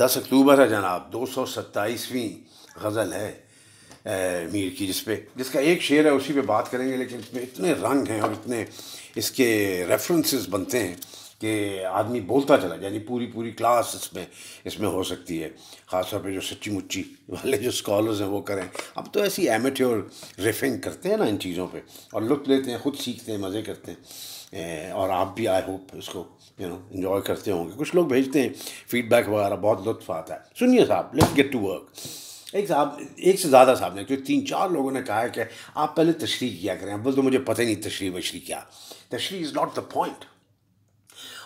दस अक्टूबर है जनाब दो सौ सत्ताईसवीं गज़ल है ए, मीर की जिस पे जिसका एक शेर है उसी पे बात करेंगे लेकिन इसमें इतने रंग हैं और इतने इसके रेफरेंसेस बनते हैं कि आदमी बोलता चला जाए पूरी पूरी क्लास इसमें इसमें हो सकती है ख़ासतौर पे जो सच्ची मुच्ची वाले जो स्कॉलर्स हैं वो करें अब तो ऐसी एमेट्योर रेफिंग करते हैं ना इन चीज़ों पे और लुत्फ लेते हैं ख़ुद सीखते हैं मज़े करते हैं और आप भी आई होप इसको यू नो इन्जॉय करते होंगे कुछ लोग भेजते हैं फीडबैक वगैरह बहुत लुत्फ आता है सुनिए साहब लेट गेट टू वर्क एक साहब एक से ज़्यादा साहब ने क्योंकि तीन चार लोगों ने कहा है कि आप पहले तशरी किया करें अब बोल तो मुझे पता ही नहीं तशरी वशरी क्या तशरी इज़ नॉट द पॉइंट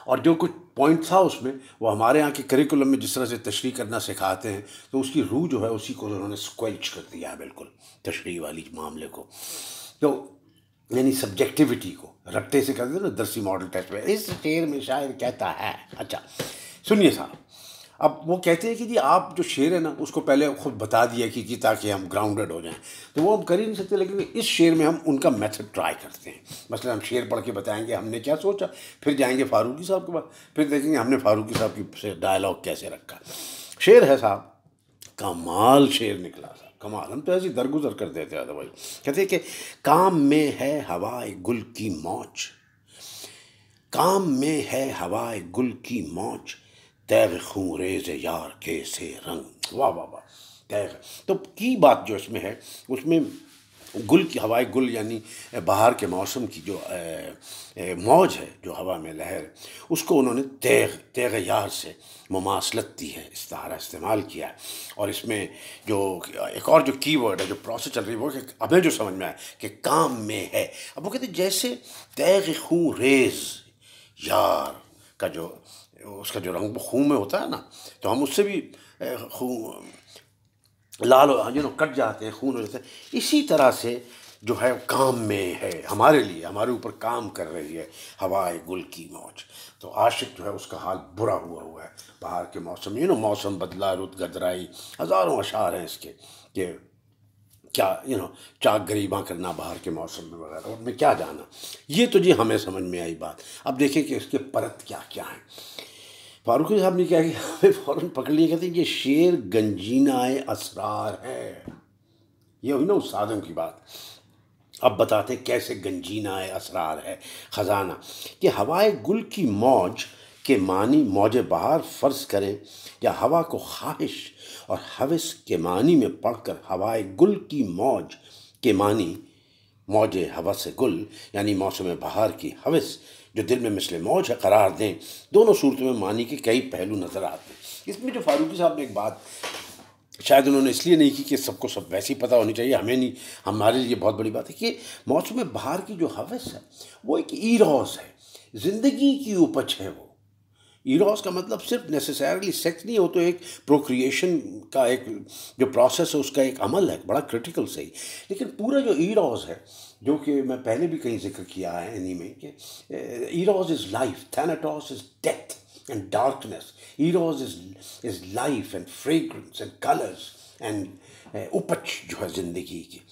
और जो कुछ पॉइंट था उसमें वो हमारे यहाँ के करिकुलम में जिस तरह से तशरी करना सिखाते हैं तो उसकी रूह जो है उसी को उन्होंने स्क्वेंच कर दिया है बिल्कुल तशरी वाली मामले को तो यानी सब्जेक्टिविटी को रट्टे से कहते हैं ना दरसी मॉडल टेस्ट में इस शेर में शायर कहता है अच्छा सुनिए साहब अब वो कहते हैं कि जी आप जो शेर है ना उसको पहले खुद बता दिया कि जी ताकि हम ग्राउंडेड हो जाएं तो वो हम कर ही नहीं सकते लेकिन इस शेर में हम उनका मेथड ट्राई करते हैं मसलन हम शेर पढ़ के बताएंगे हमने क्या सोचा फिर जाएंगे फारूकी साहब के पास फिर देखेंगे हमने फारूकी साहब की डायलॉग कैसे रखा शेर है साहब कमाल शेर निकला साहब कमाल हम तो ऐसे दरगुजर कर देते हैं भाई कहते हैं कि काम में है हवाए गुल की मौज काम में है हवाए गुल की मौज तैर रेज़ यार के से रंग वाह वाह वाह तैर तो की बात जो इसमें है उसमें गुल की हवाई गुल यानी बाहर के मौसम की जो मौज है जो हवा में लहर उसको उन्होंने तेग तेग यार से मुमासलत दी है इस तारा इस्तेमाल किया है और इसमें जो एक और जो कीवर्ड है जो प्रोसेस चल रही है वो कि हमें जो समझ में आया कि काम में है अब वो कहते जैसे तैग खूँ रेज यार का जो उसका जो रंग खून में होता है ना तो हम उससे भी खून लाल जो नो कट जाते हैं खून हो जाते हैं इसी तरह से जो है काम में है हमारे लिए हमारे ऊपर काम कर रही है हवाए गुल की मौज तो आशिक जो है उसका हाल बुरा हुआ हुआ है बाहर के मौसम यू नो मौसम बदला रुत गदराई हज़ारों अशार हैं इसके कि क्या यू नो चाक गरीबा करना बाहर के मौसम में वगैरह उनमें क्या जाना ये तो जी हमें समझ में आई बात अब देखें कि उसके परत क्या क्या है फारूक साहब ने क्या किया हमें फ़ौरन पकड़ लिए कहते हैं ये शेर गंजीनाए असरार है ये हुई ना उस साधन की बात अब बताते हैं कैसे गंजीनाए असरार है ख़जाना कि हवाए गुल की मौज के मानी मौज बहार फ़र्ज़ करें या हवा को ख्वाहिश और हवस के मानी में पढ़कर हवाए गुल की मौज के मानी मौज हवस गुल यानी मौसम बहार की हवस जो दिल में मिसल मौज है करार दें दोनों सूरत में मानी के कई पहलू नज़र आते हैं इसमें जो फारूकी साहब ने एक बात शायद उन्होंने इसलिए नहीं की कि सबको सब वैसे ही पता होनी चाहिए हमें नहीं हमारे लिए बहुत बड़ी बात है कि मौसम बहार की जो हवस है वो एक ईरोस है ज़िंदगी की उपज है वो ईरोस का मतलब सिर्फ नेसेसरली सेक्स नहीं हो तो एक प्रोक्रिएशन का एक जो प्रोसेस है उसका एक अमल है बड़ा क्रिटिकल सही लेकिन पूरा जो ईरोस है जो कि मैं पहले भी कहीं जिक्र किया है इन्हीं में कि Eros is life Thanatos is death and darkness Eros is is life and fragrance and colours and उपच जो है ज़िंदगी की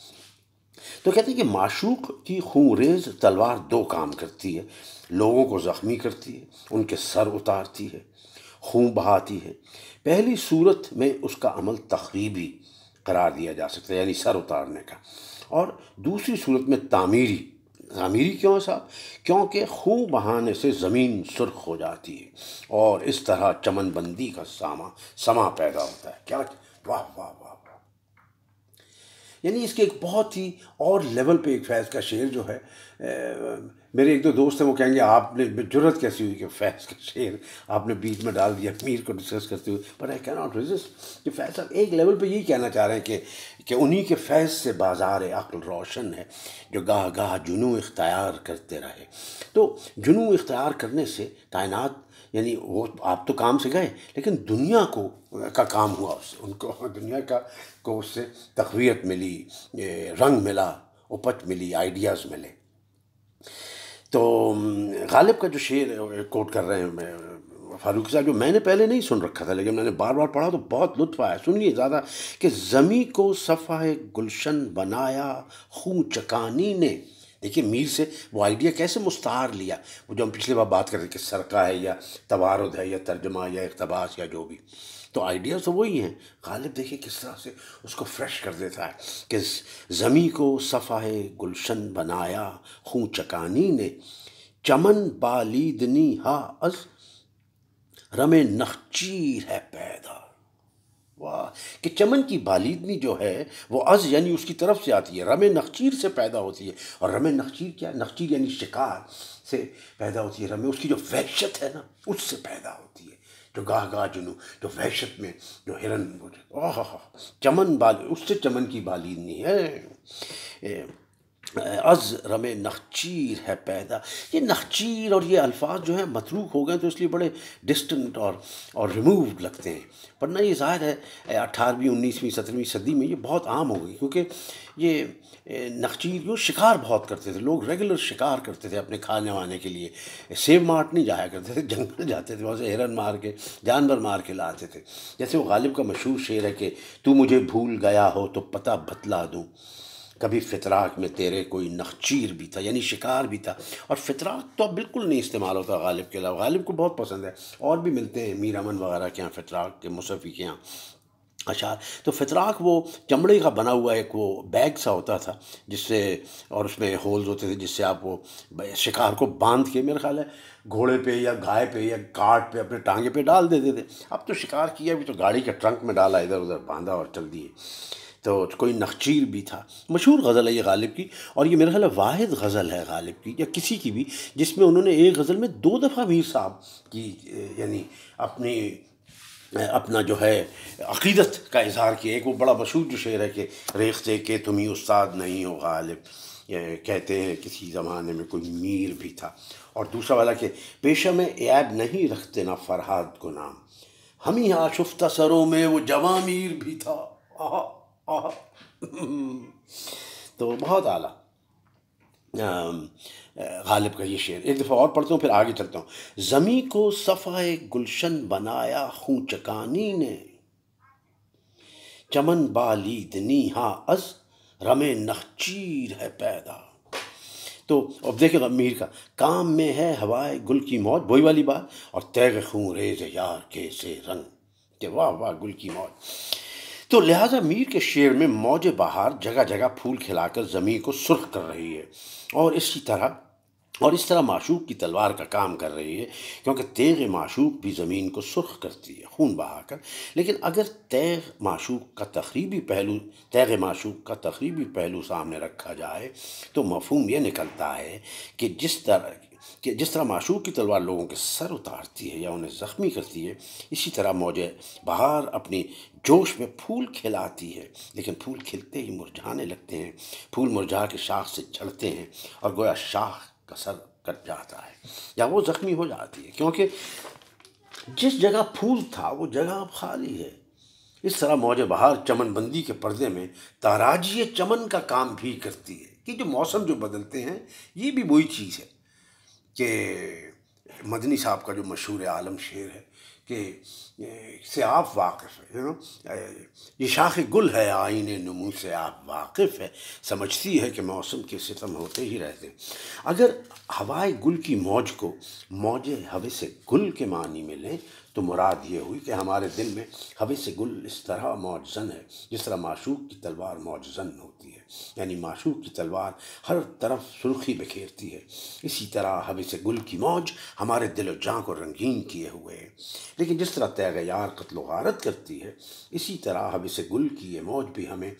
तो कहते हैं कि माशूक की रेज तलवार दो काम करती है लोगों को ज़ख्मी करती है उनके सर उतारती है खून बहाती है पहली सूरत में उसका अमल तकरीबी करार दिया जा सकता है यानी सर उतारने का और दूसरी सूरत में तामीरी तामीरी क्यों साहब क्योंकि खून बहाने से ज़मीन सुर्ख हो जाती है और इस तरह चमनबंदी का सामा समा पैदा होता है क्या वाह वाह वाह यानी इसके एक बहुत ही और लेवल पे एक फैज़ का शेर जो है ए, मेरे एक दो दोस्त हैं वो कहेंगे आपने जरूरत कैसी हुई कि फैज़ का शेर आपने बीच में डाल दिया मीर को डिस्कस करते हुए but I can not resist कि फैज़ साहब एक लेवल पे यही कहना चाह रहे हैं कि कि उन्हीं के फैज़ से बाजार अक्ल रोशन है जो गाह गाह जुनू इख्तियार करते रहे तो जुनू इख्तियार करने से कायनत यानी वो आप तो काम से गए लेकिन दुनिया को का काम हुआ उससे उनको दुनिया का को उससे तकवीत मिली रंग मिला उपज मिली आइडियाज़ मिले तो गालिब का जो शेर कोट कर रहे हैं मैं फारूक साहब जो मैंने पहले नहीं सुन रखा था लेकिन मैंने बार बार पढ़ा तो बहुत लुत्फ आया सुनिए ज़्यादा कि ज़मी को सफ़ा गुलशन बनाया खूँ चकानी ने देखिए मीर से वो आइडिया कैसे मुस्तार लिया वो जो हम पिछली बार बात कर रहे थे कि सरका है या तवारद है या तर्जमा या इकतबास या जो भी तो आइडिया तो वही हैं गालिब देखिए किस तरह से उसको फ्रेश कर देता है कि ज़मी को सफ़ाए गुलशन बनाया खूँ चकानी ने चमन बालीदनी हा अज रमे नखचीर है पैदा हुआ कि चमन की बालिदनी जो है वो अज यानी उसकी तरफ से आती है रमे नखचीर से पैदा होती है और रमे नखचीर क्या नखचीर यानी शिकार से पैदा होती है रमे उसकी जो वहशत है ना उससे पैदा होती है जो गाह गाह जुनू जो वहशत में जो हिरन ओह चमन बाल उससे चमन की बालिदनी है अज रमे नखचीर है पैदा ये नखचीर और ये अल्फाज जो है मतलूक हो गए तो इसलिए बड़े डिस्टेंट और और रिमूव लगते हैं पर ना ये ज़ाहिर है अठारहवीं उन्नीसवीं सत्रहवीं सदी में ये बहुत आम हो गई क्योंकि ये नखचीर जो शिकार बहुत करते थे लोग रेगुलर शिकार करते थे अपने खाने वाने के लिए सेब मार्ट नहीं जाया करते थे जंगल जाते थे वहाँ से हिरन मार के जानवर मार के लाते थे जैसे वो गालिब का मशहूर शेर है कि तू मुझे भूल गया हो तो पता बतला दूँ कभी फितराक में तेरे कोई नखचीर भी था यानी शिकार भी था और फितराक तो अब बिल्कुल नहीं इस्तेमाल होता गालिब के अलावा गालिब को बहुत पसंद है और भी मिलते हैं मीर अमन वगैरह के यहाँ फितराक के मुसफ़ी के यहाँ अशार तो फितराक वो चमड़े का बना हुआ एक वो बैग सा होता था जिससे और उसमें होल्स होते थे जिससे आप वो शिकार को बांध के मेरा ख्याल है घोड़े पे या गाय पे या काट पे अपने टांगे पे डाल देते थे अब तो शिकार किया भी तो गाड़ी के ट्रंक में डाला इधर उधर बांधा और चल दिए तो कोई नखचीर भी था मशहूर गज़ल है ये गालिब की और ये मेरा ख्याल वाद गज़ल है गालिब की या किसी की भी जिसमें उन्होंने एक गज़ल में दो दफ़ा मीर साहब की यानी अपनी अपना जो है अकीदत का इजहार किया एक वो बड़ा मशहूर जो शेर है कि रेखते के तुम ही उस्ताद नहीं हो गालिब कहते हैं किसी ज़माने में कोई मीर भी था और दूसरा वाला कि पेशा में ऐब नहीं रखते ना फरहाद को नाम हम ही आशुफ्ता सरों में वो जवा मीर भी था तो बहुत आला गालिब का ये शेर एक दफ़ा और पढ़ता हूँ फिर आगे चलता हूँ ज़मी को सफ़ाए गुलशन बनाया हूँ चकानी ने चमन दनी हाँ अस रमे नखचीर है पैदा तो अब देखे तो मीर का काम में है हवाए गुल की मौज वही वाली बात और तैग खूँ रेज यार के से रंग के वाह वाह गुल की मौज तो लिहाजा मीर के शेर में मौज बहार जगह जगह फूल खिलाकर ज़मीन को सुर्ख कर रही है और इसी तरह और इस तरह माशूक की तलवार का काम कर रही है क्योंकि तेग माशूक भी ज़मीन को सुर्ख करती है खून बहाकर लेकिन अगर तेग माशूक का तकरीबी पहलू तैग माशूक का तकरीबी पहलू सामने रखा जाए तो मफहम यह निकलता है कि जिस तरह कि जिस तरह माशूक की तलवार लोगों के सर उतारती है या उन्हें ज़ख्मी करती है इसी तरह मौज बहार अपनी जोश में फूल खिलाती है लेकिन फूल खिलते ही मुरझाने लगते हैं फूल मुरझा के शाख से झड़ते हैं और गोया शाख का सर कट जाता है या वो ज़ख्मी हो जाती है क्योंकि जिस जगह फूल था वो जगह अब खाली है इस तरह मौज बहार चमनबंदी के पर्दे में ताराजी चमन का काम भी करती है कि जो मौसम जो बदलते हैं ये भी वही चीज़ है कि मदनी साहब का जो मशहूर आलम शेर है कि से आप वाकिफ़ है नो ये शाख गुल है आइन नमू से आप वाकिफ़ है समझती है कि मौसम के सितम होते ही रहते हैं अगर हवाए गुल की मौज को मौज हवे से गुल के मानी में लें तो मुराद ये हुई कि हमारे दिल में से गुल इस तरह मौजन है जिस तरह माशूक की तलवार मौजन होती है यानी माशूक की तलवार हर तरफ सुर्खी बिखेरती है इसी तरह से गुल की मौज हमारे दिल जाँ को रंगीन किए हुए हैं लेकिन जिस तरह यार कत्ल गारत करती है इसी तरह से गुल की ये मौज भी हमें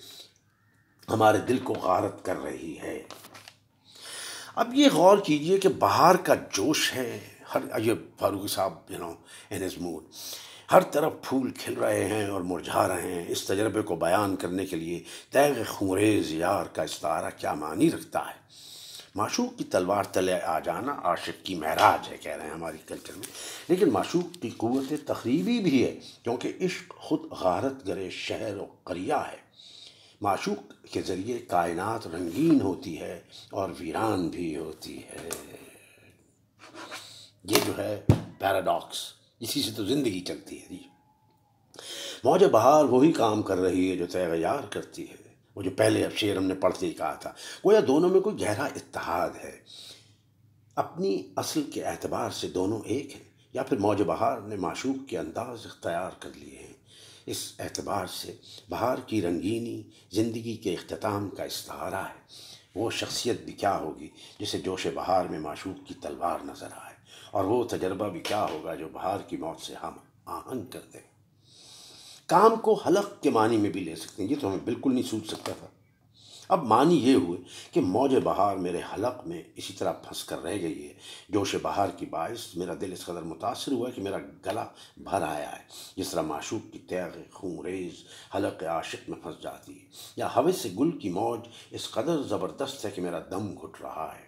हमारे दिल को गारत कर रही है अब ये गौर कीजिए कि बाहर का जोश है हर ये Farooq sahab you know in his mood हर तरफ फूल खिल रहे हैं और मुरझा रहे हैं इस तजर्बे को बयान करने के लिए तैग खुरेज यार का इस्तारा क्या मानी रखता है माशूक की तलवार तले आ जाना आशिक की महराज है कह रहे हैं हमारी कल्चर में लेकिन माशूक की क़वत तकरीबी भी है क्योंकि इश्क खुद गारत गरे शहर व करिया है माशूक के ज़रिए कायनात रंगीन होती है और वीरान भी होती है ये जो है पैराडॉक्स इसी से तो ज़िंदगी चलती है जी मौज बहार वही काम कर रही है जो तैयार करती है वो जो पहले अब शेर हमने पढ़ते ही कहा था वो या दोनों में कोई गहरा इतिहाद है अपनी असल के एतबार से दोनों एक हैं या फिर मौज बहार ने माशूक के अंदाज इख्तियार कर लिए हैं इस एतबार से बहार की रंगीनी ज़िंदगी के अख्ताम का इस्तारा है वो शख्सियत भी क्या होगी जिसे जोश बहार में माशूक की तलवार नज़र आए और वो तजर्बा भी क्या होगा जो बाहर की मौत से हम आहन कर दें काम को हलक के मानी में भी ले सकते हैं ये तो हमें बिल्कुल नहीं सूझ सकता था अब मानी ये हुए कि मौज बहार मेरे हलक में इसी तरह फंस कर रह गई है जोश बहार की बायस मेरा दिल इस कदर मुतासर हुआ कि मेरा गला भर आया है जिस तरह माशूक की त्याग रेज़ हलक आशिक में फंस जाती है या हवे से गुल की मौज इस कदर ज़बरदस्त है कि मेरा दम घुट रहा है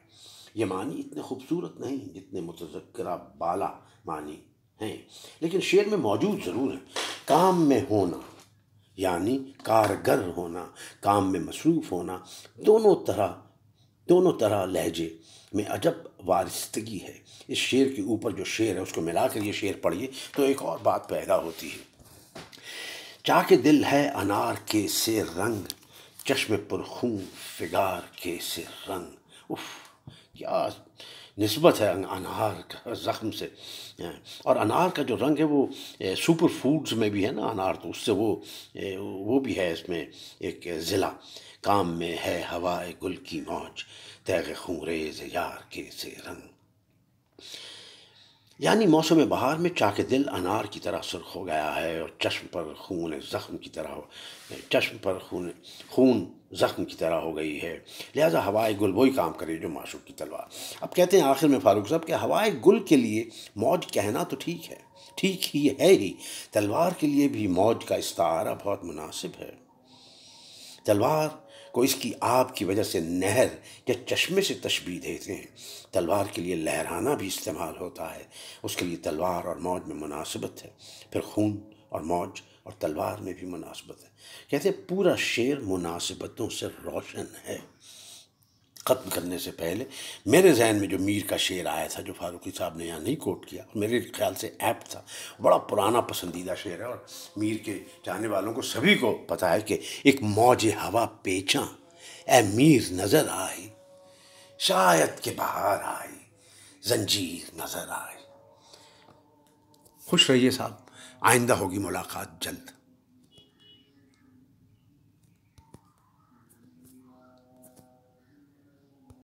ये मानी इतने खूबसूरत नहीं जितने मुतजक्रा बाला मानी हैं लेकिन शेर में मौजूद ज़रूर है काम में होना यानी कारगर होना काम में मसरूफ़ होना दोनों तरह दोनों तरह लहजे में अजब वारिस्तगी है इस शेर के ऊपर जो शेर है उसको मिला कर ये शेर पढ़िए तो एक और बात पैदा होती है चाके दिल है अनार के से रंग चश्म पुरखू फिगार के से रंग उफ़ क्या नस्बत है अनार का ज़ख्म से और अनार का जो रंग है वो सुपर फूड्स में भी है ना अनार तो उससे वो वो भी है इसमें एक ज़िला काम में है हवाए गुल की मौज तैग रेज यार के से रंग यानी मौसम बहार में चाके दिल अनार की तरह सुर्ख हो गया है और चश्म पर खून ज़ख्म की तरह हो चश्म पर खून खून ज़ख्म की तरह हो गई है लिहाजा हवाए गुल वही काम करे जो माशूक की तलवार अब कहते हैं आखिर में फारूक साहब कि हवाए गुल के लिए मौज कहना तो ठीक है ठीक ही है ही तलवार के लिए भी मौज का इस्तारा बहुत मुनासिब है तलवार को इसकी आब की वजह से नहर या चश्मे से तशबी देते हैं तलवार के लिए लहराना भी इस्तेमाल होता है उसके लिए तलवार और मौज में मुनासिबत है फिर खून और मौज और तलवार में भी मुनासिबत है कहते पूरा शेर मुनासिबतों से रोशन है ख़त्म करने से पहले मेरे जहन में जो मीर का शेर आया था जो फारूकी साहब ने यहाँ नहीं कोट किया मेरे ख्याल से ऐप था बड़ा पुराना पसंदीदा शेर है और मीर के चाहने वालों को सभी को पता है कि एक मौज हवा पेचा ए मीर नज़र आई शायद के बाहर आई जंजीर नज़र आई खुश रहिए साहब आइंदा होगी मुलाकात जल्द